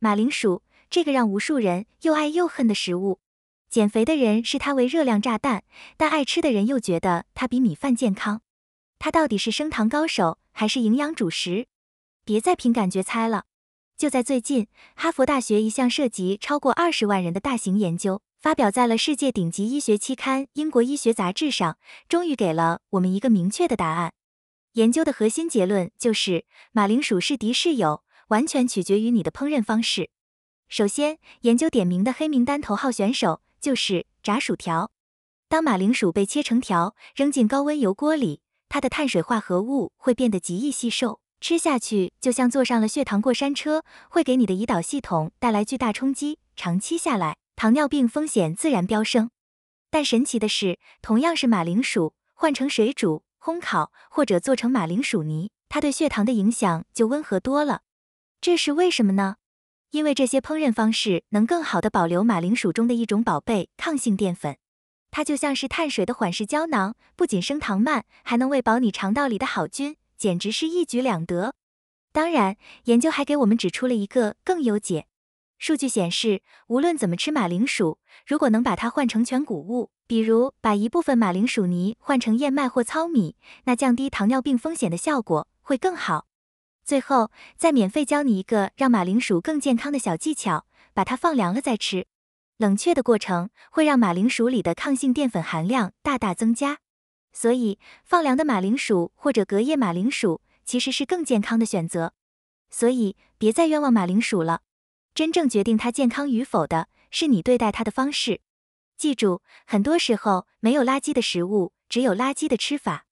马铃薯，这个让无数人又爱又恨的食物，减肥的人视它为热量炸弹，但爱吃的人又觉得它比米饭健康。它到底是升糖高手还是营养主食？别再凭感觉猜了。就在最近，哈佛大学一项涉及超过二十万人的大型研究，发表在了世界顶级医学期刊《英国医学杂志》上，终于给了我们一个明确的答案。研究的核心结论就是，马铃薯是敌是友。完全取决于你的烹饪方式。首先，研究点名的黑名单头号选手就是炸薯条。当马铃薯被切成条，扔进高温油锅里，它的碳水化合物会变得极易吸收，吃下去就像坐上了血糖过山车，会给你的胰岛系统带来巨大冲击，长期下来，糖尿病风险自然飙升。但神奇的是，同样是马铃薯，换成水煮、烘烤或者做成马铃薯泥，它对血糖的影响就温和多了。这是为什么呢？因为这些烹饪方式能更好的保留马铃薯中的一种宝贝——抗性淀粉，它就像是碳水的缓释胶囊，不仅升糖慢，还能喂饱你肠道里的好菌，简直是一举两得。当然，研究还给我们指出了一个更优解。数据显示，无论怎么吃马铃薯，如果能把它换成全谷物，比如把一部分马铃薯泥换成燕麦或糙米，那降低糖尿病风险的效果会更好。最后，再免费教你一个让马铃薯更健康的小技巧：把它放凉了再吃。冷却的过程会让马铃薯里的抗性淀粉含量大大增加，所以放凉的马铃薯或者隔夜马铃薯其实是更健康的选择。所以，别再冤枉马铃薯了。真正决定它健康与否的是你对待它的方式。记住，很多时候没有垃圾的食物，只有垃圾的吃法。